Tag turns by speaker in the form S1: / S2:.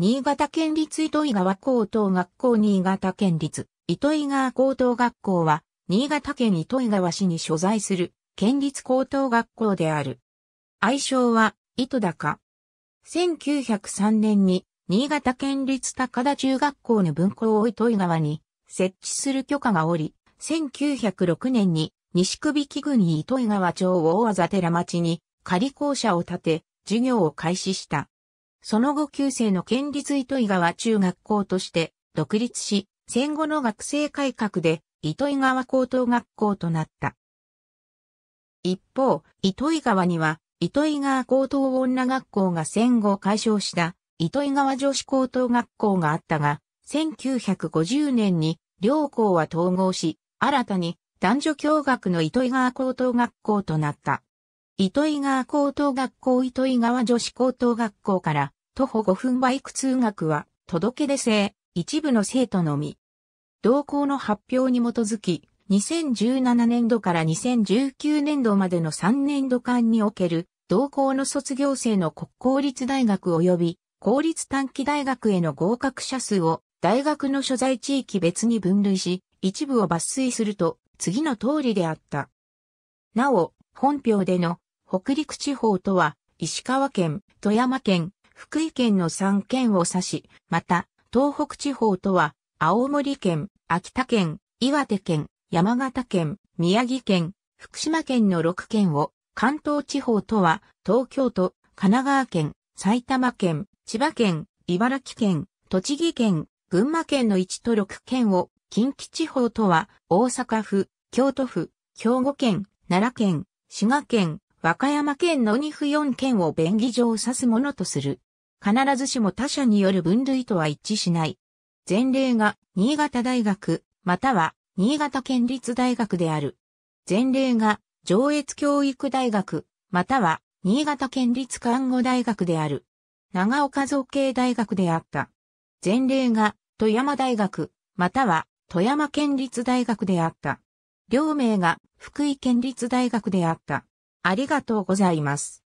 S1: 新潟県立糸井川高等学校新潟県立糸井川高等学校は、新潟県糸井川市に所在する県立高等学校である。愛称は、糸高。1903年に、新潟県立高田中学校の分校を糸井川に設置する許可がおり、1906年に西首木郡糸井川町大和寺町に仮校舎を建て、授業を開始した。その後旧世の県立糸井川中学校として独立し、戦後の学生改革で糸井川高等学校となった。一方、糸井川には糸井川高等女学校が戦後解消した糸井川女子高等学校があったが、1950年に両校は統合し、新たに男女共学の糸井川高等学校となった。糸井川高等学校糸井川女子高等学校から徒歩5分バイク通学は届け出制、一部の生徒のみ。同校の発表に基づき、2017年度から2019年度までの3年度間における同校の卒業生の国公立大学及び公立短期大学への合格者数を大学の所在地域別に分類し、一部を抜粋すると次の通りであった。なお、本表での北陸地方とは、石川県、富山県、福井県の3県を指し、また、東北地方とは、青森県、秋田県、岩手県、山形県、宮城県、福島県の6県を、関東地方とは、東京都、神奈川県、埼玉県、千葉県、茨城県、栃木県、群馬県の1都6県を、近畿地方とは、大阪府、京都府、兵庫県、奈良県、滋賀県、和歌山県の2府4県を便宜上指すものとする。必ずしも他者による分類とは一致しない。前例が新潟大学、または新潟県立大学である。前例が上越教育大学、または新潟県立看護大学である。長岡造形大学であった。前例が富山大学、または富山県立大学であった。両名が福井県立大学であった。ありがとうございます。